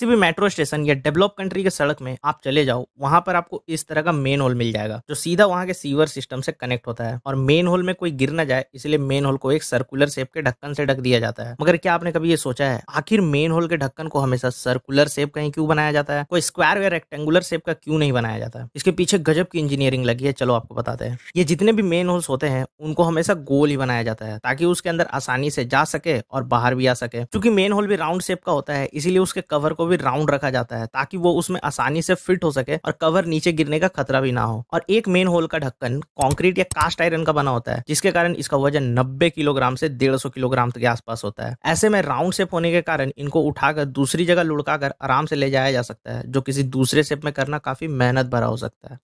किसी भी metro station या डेवलप कंट्री के सड़क में आप चले जाओ वहां पर आपको इस तरह का मेन होल मिल जाएगा जो सीधा वहां के सीवर सिस्टम से कनेक्ट होता है और मेन होल में कोई गिर ना जाए इसलिए मेन होल को एक सर्कुलर शेप के ढक्कन से ढक दिया जाता है मगर क्या आपने कभी ये सोचा है आखिर मेन होल के ढक्कन को हमेशा सर्कुलर शेप कहीं क्यों बनाया जाता है कोई स्क्वायर या रेक्टेंगुलर शेप का क्यों नहीं बनाया जाता है इसके पीछे गजब की इंजीनियरिंग लगी है चलो आपको बताते हैं ये जितने भी मेन होल्स होते हैं उनको हमेशा गोल ही बनाया जाता है ताकि उसके अंदर आसानी से जा सके और बाहर भी आ सके क्योंकि मेन होल भी राउंड शेप का होता है इसीलिए उसके कवर को भी राउंड रखा जाता है ताकि वो उसमें आसानी से फिट हो सके और कवर नीचे गिरने का खतरा भी ना हो और एक मेन होल का ढक्कन कॉन्क्रीट या कास्ट आयरन का बना होता है जिसके कारण इसका वजन नब्बे किलोग्राम से डेढ़ किलोग्राम के आसपास होता है ऐसे में राउंड शेप होने के कारण इनको उठाकर दूसरी जगह लुढ़काकर आराम से ले जाया जा सकता है जो किसी दूसरे शेप में करना काफी मेहनत भरा हो सकता है